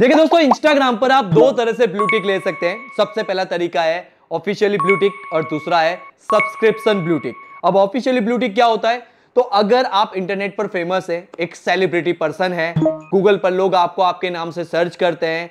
देखिए दोस्तों इंस्टाग्राम पर आप दो तरह से ब्लूटिक ले सकते हैं सबसे पहला तरीका है ऑफिशियली ब्लूटिक और दूसरा है सब्सक्रिप्शन ब्लूटिक अब ऑफिशियली ब्लूटिक क्या होता है तो अगर आप इंटरनेट पर फेमस है एक सेलिब्रिटी पर्सन है गूगल पर लोग आपको आपके नाम से सर्च करते हैं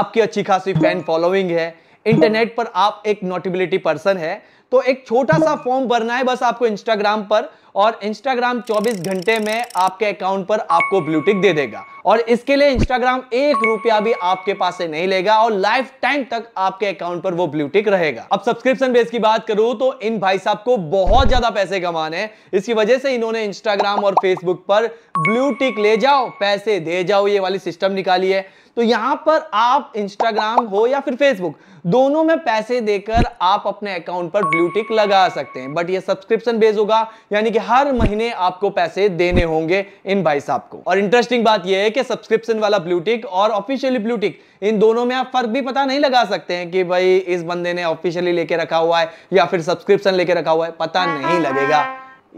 आपकी अच्छी खासी फैन फॉलोइंग है इंटरनेट पर आप एक नोटिबिलिटी पर्सन है तो एक छोटा सा फॉर्म भरना है बस आपको इंस्टाग्राम पर और इंस्टाग्राम 24 घंटे में आपके अकाउंट पर आपको ब्लूटिक दे देगा और इसके लिए इंस्टाग्राम एक रुपया भी आपके पास से नहीं लेगा और लाइफ टाइम तक आपके अकाउंट पर वो ब्लूटिक रहेगा अब सब्सक्रिप्शन बेस की बात करूं तो इन भाई साहब को बहुत ज्यादा पैसे कमाने हैं इसकी वजह से इन्होंने इंस्टाग्राम और फेसबुक पर ब्लूटिक ले जाओ पैसे दे जाओ ये वाली सिस्टम निकाली है तो यहां पर आप इंस्टाग्राम हो या फिर फेसबुक दोनों में पैसे देकर आप अपने अकाउंट पर ब्लूटिक लगा सकते हैं बट ये सब्सक्रिप्शन बेस होगा यानी कि हर महीने आपको पैसे देने होंगे इन भाई साहब को और इंटरेस्टिंग बात ये है कि सब्सक्रिप्शन वाला ब्लूटिक और ऑफिशियली ब्लूटिक इन दोनों में आप फर्क भी पता नहीं लगा सकते हैं कि भाई इस बंदे ने ऑफिशियली लेके रखा हुआ है या फिर सब्सक्रिप्शन लेके रखा हुआ है पता नहीं लगेगा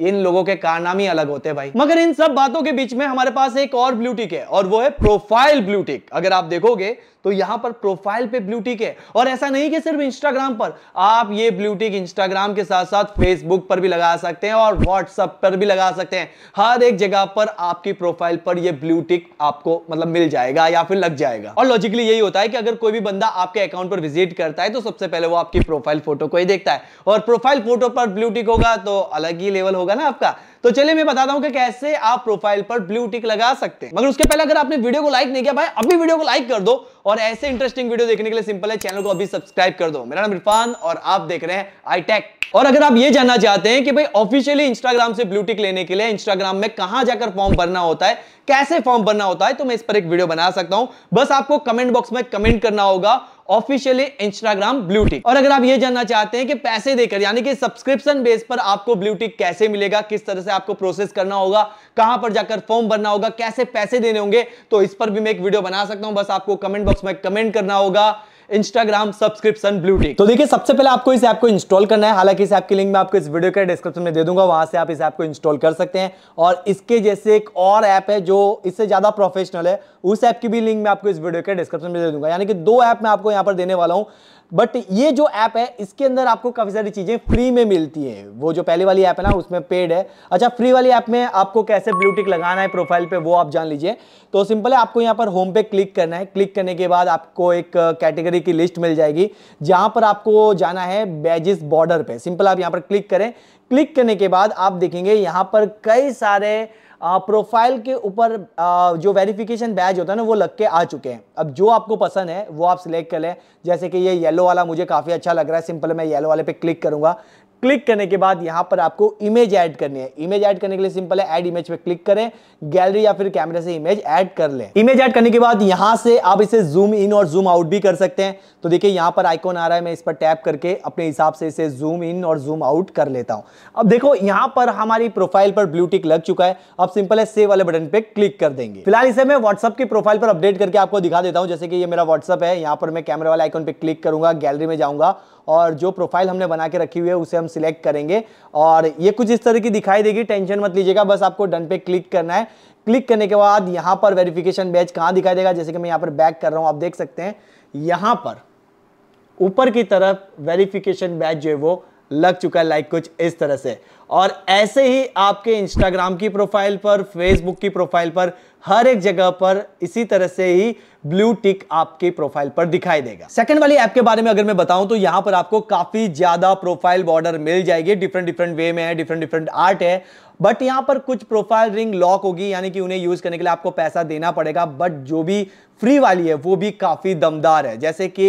इन लोगों के कारनामे अलग होते हैं भाई मगर इन सब बातों के बीच में हमारे पास एक और ब्लूटिक है और वो है प्रोफाइल ब्लूटिक अगर आप देखोगे तो यहां पर प्रोफाइल पे ब्लू टिक है और ऐसा नहीं कि सिर्फ इंस्टाग्राम पर आप ये ब्लू टिक इंस्टाग्राम के साथ साथ फेसबुक पर भी लगा सकते हैं और व्हाट्सएप पर भी लगा सकते हैं हर एक जगह पर आपकी प्रोफाइल पर यह ब्लू टिक आपको मतलब मिल जाएगा या फिर लग जाएगा और लॉजिकली यही होता है कि अगर कोई भी बंदा आपके अकाउंट पर विजिट करता है तो सबसे पहले वो आपकी प्रोफाइल फोटो को ही देखता है और प्रोफाइल फोटो पर ब्लू टिक होगा तो अलग ही लेवल होगा ना आपका तो चलिए मैं बताता हूँ कि कैसे आप प्रोफाइल पर ब्लू टिक लगा सकते हैं मगर उसके पहले अगर आपने वीडियो को लाइक नहीं किया भाई अभी वीडियो को लाइक कर दो और ऐसे इंटरेस्टिंग वीडियो देखने के लिए सिंपल है चैनल को अभी सब्सक्राइब कर दो मेरा नाम इरफान और आप देख रहे हैं आईटेक और अगर आप ये जानना चाहते हैं कि भाई ऑफिशियली इंस्टाग्राम से ब्लू टिक लेने के लिए इंस्टाग्राम में कहां जाकर फॉर्म भरना होता है कैसे फॉर्म भरना होता है तो मैं इस पर एक वीडियो बना सकता हूं बस आपको कमेंट बॉक्स में कमेंट करना होगा ऑफिशियली इंस्टाग्राम ब्लूटिक और अगर आप ये जानना चाहते हैं कि पैसे देकर यानी कि सब्सक्रिप्शन बेस पर आपको ब्लूटिक कैसे मिलेगा किस तरह से आपको प्रोसेस करना होगा कहां पर जाकर फॉर्म भरना होगा कैसे पैसे देने होंगे तो इस पर भी मैं एक वीडियो बना सकता हूं बस आपको कमेंट बॉक्स में कमेंट करना होगा इंस्टाग्राम सब्सक्रिप्शन ब्लू टिक तो देखिए सबसे पहले आपको इस ऐप को इंस्टॉल करना है हालांकि इस ऐप की लिंक मैं आपको इस वीडियो के डिस्क्रिप्शन में दे दूंगा वहां से आप इस ऐप को इंस्टॉल कर सकते हैं और इसके जैसे एक और ऐप है जो इससे ज्यादा प्रोफेशनल है उस ऐप की भी लिंक मैं आपको इस वीडियो के डिस्क्रिप्शन में दे दूंगा यानी कि दो ऐप मैं आपको यहाँ पर देने वाला हूँ बट ये जो ऐप है इसके अंदर आपको काफ़ी सारी चीज़ें फ्री में मिलती है वो जो पहले वाली ऐप है ना उसमें पेड है अच्छा फ्री वाली ऐप में आपको कैसे ब्लूटिक लगाना है प्रोफाइल पे वो आप जान लीजिए तो सिंपल है आपको यहाँ पर होम पे क्लिक करना है क्लिक करने के बाद आपको एक कैटेगरी की लिस्ट मिल जाएगी जहां पर आपको जाना है बैजिस बॉर्डर पर सिंपल आप यहाँ पर क्लिक करें क्लिक करने के बाद आप देखेंगे यहाँ पर कई सारे प्रोफाइल के ऊपर जो वेरिफिकेशन बैज होता है ना वो लग के आ चुके हैं अब जो आपको पसंद है वो आप सिलेक्ट कर लें जैसे कि ये येलो वाला मुझे काफ़ी अच्छा लग रहा है सिंपल मैं येलो वाले पे क्लिक करूँगा क्लिक करने के बाद यहां पर आपको इमेज ऐड करनी है इमेज ऐड करने के लिए सिंपल है ऐड इमेज पे क्लिक करें गैलरी या फिर कैमरे से इमेज ऐड कर लें इमेज ऐड करने के बाद यहां से आप इसे जूम इन और जूम आउट भी कर सकते हैं तो देखिए यहां पर आइकॉन आ रहा है मैं इस पर टैप करके अपने हिसाब से इसे जूम इन और जूम आउट कर लेता हूं अब देखो यहां पर हमारी प्रोफाइल पर ब्लूटिक लग चुका है अब सिंपल है सेव वाले बटन पे क्लिक कर देंगे फिलहाल इसे मैं व्हाट्सअप की प्रोफाइल पर अपडेट करके आपको दिखा देता हूं जैसे कि ये मेरा व्हाट्सअप है यहां पर मैं कैमरा वाले आइकॉन पे क्लिक करूंगा गैलरी में जाऊंगा और जो प्रोफाइल हमने बना के रखी हुई है उसे हम हम सिलेक्ट करेंगे और ये कुछ इस तरह की दिखाई देगी टेंशन मत लीजिएगा बस आपको डन पे क्लिक करना है क्लिक करने के बाद यहाँ पर वेरिफिकेशन बैच कहाँ दिखाई देगा जैसे कि मैं यहाँ पर बैक कर रहा हूँ आप देख सकते हैं यहाँ पर ऊपर की तरफ वेरिफिकेशन बैच जो है वो लग चुका है लाइक कुछ इस तरह से और ऐसे ही आपके इंस्टाग्राम की प्रोफाइल पर फेसबुक की प्रोफाइल पर हर एक जगह पर इसी तरह से ही ब्लू टिक आपकी प्रोफाइल पर दिखाई देगा सेकंड वाली ऐप के बारे में अगर मैं बताऊं तो यहां पर आपको काफी ज्यादा प्रोफाइल बॉर्डर मिल जाएगी डिफरेंट डिफरेंट वे में है डिफरेंट डिफरेंट आर्ट है बट यहाँ पर कुछ प्रोफाइल रिंग लॉक होगी यानी कि उन्हें यूज करने के लिए आपको पैसा देना पड़ेगा बट जो भी फ्री वाली है वो भी काफ़ी दमदार है जैसे कि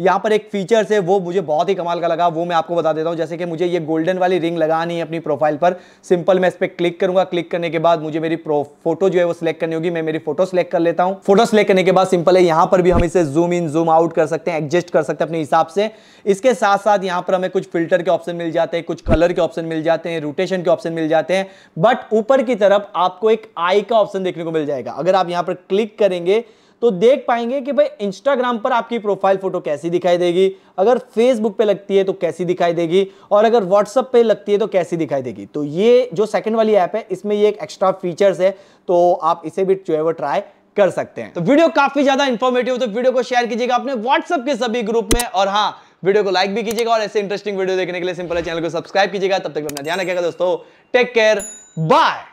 यहाँ पर एक फीचर्स है वो मुझे बहुत ही कमाल का लगा वो मैं आपको बता देता हूँ जैसे कि मुझे ये गोल्डन वाली रिंग लगानी है अपनी प्रोफाइल पर सिंपल मैं इस पर क्लिक करूंगा क्लिक करने के बाद मुझे मेरी फोटो जो है वो सिलेक्ट करनी होगी मैं मेरी फोटो सिलेक्ट कर लेता हूँ फोटो सिलेक्ट करने के बाद सिंपल है यहाँ पर भी हम इसे जूम इन जूम आउट कर सकते हैं एडजस्ट कर सकते हैं अपने हिसाब से इसके साथ साथ यहाँ पर हमें कुछ फिल्टर के ऑप्शन मिल जाते हैं कुछ कलर के ऑप्शन मिल जाते हैं रोटेशन के ऑप्शन मिल जाते हैं बट ऊपर की तरफ आपको एक आई का ऑप्शन देखने को मिल जाएगा अगर आप यहां पर क्लिक करेंगे तो देख पाएंगे कि भाई इंस्टाग्राम पर आपकी प्रोफाइल फोटो कैसी दिखाई देगी अगर फेसबुक पे लगती है तो कैसी दिखाई देगी और अगर व्हाट्सएप पे लगती है तो कैसी दिखाई देगी तो ये जो सेकंड वाली ऐप है इसमें ये एक एक्स्ट्रा फीचर्स है तो आप इसे भी जो है वो ट्राई कर सकते हैं तो वीडियो काफी ज्यादा इंफॉर्मेटिव तो वीडियो को शेयर कीजिएगा अपने व्हाट्सएप के सभी ग्रुप में और हाँ वीडियो को लाइक भी कीजिएगा और ऐसे इंटरेस्टिंग वीडियो देखने के लिए सिंपल चैनल को सब्सक्राइब कीजिएगा तब तक अपना ध्यान रखेगा दोस्तों टेक केयर बाय